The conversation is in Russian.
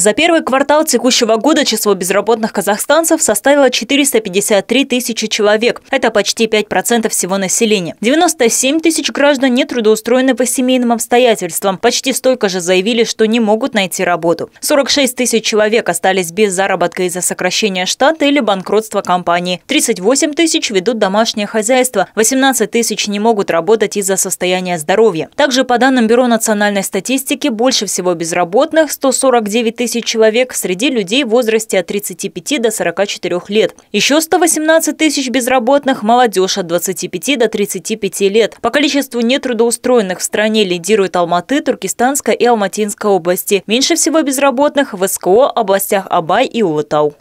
За первый квартал текущего года число безработных казахстанцев составило 453 тысячи человек. Это почти 5% всего населения. 97 тысяч граждан не трудоустроены по семейным обстоятельствам. Почти столько же заявили, что не могут найти работу. 46 тысяч человек остались без заработка из-за сокращения штата или банкротства компании. 38 тысяч ведут домашнее хозяйство. 18 тысяч не могут работать из-за состояния здоровья. Также, по данным Бюро национальной статистики, больше всего безработных – 149 тысяч тысяч человек среди людей в возрасте от 35 до 44 лет. Еще 118 тысяч безработных – молодежь от 25 до 35 лет. По количеству нетрудоустроенных в стране лидируют Алматы, Туркестанская и Алматинская области. Меньше всего безработных в СКО, областях Абай и Улытау.